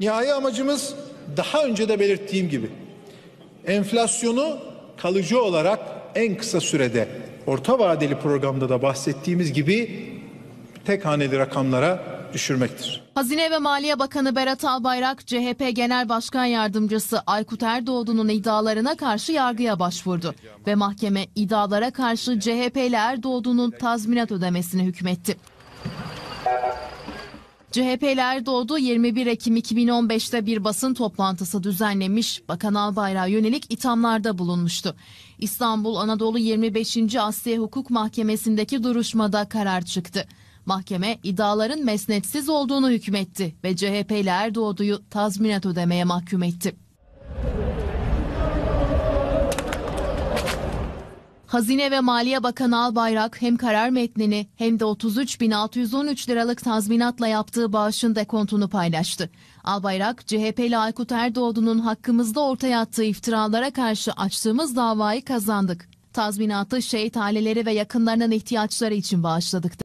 Nihai amacımız daha önce de belirttiğim gibi enflasyonu kalıcı olarak en kısa sürede orta vadeli programda da bahsettiğimiz gibi tek haneli rakamlara düşürmektir. Hazine ve Maliye Bakanı Berat Albayrak, CHP Genel Başkan Yardımcısı Aykut Erdoğdu'nun iddialarına karşı yargıya başvurdu ve mahkeme iddialara karşı CHP ile Erdoğdu'nun tazminat ödemesini hükmetti. CHP'ler Doğdu, 21 Ekim 2015'te bir basın toplantısı düzenlemiş, Bakan Albayrak'a yönelik ithamlarda bulunmuştu. İstanbul Anadolu 25. Asya Hukuk Mahkemesi'ndeki duruşmada karar çıktı. Mahkeme iddiaların mesnetsiz olduğunu hükmetti ve CHP'ler Doğdu'yu tazminat ödemeye mahkum etti. Hazine ve Maliye Bakanı Albayrak hem karar metnini hem de 33.613 liralık tazminatla yaptığı bağışın dekontunu paylaştı. Albayrak, CHP'li Aykut Erdoğdu'nun hakkımızda ortaya attığı iftiralara karşı açtığımız davayı kazandık. Tazminatı şehit aileleri ve yakınlarının ihtiyaçları için bağışladık.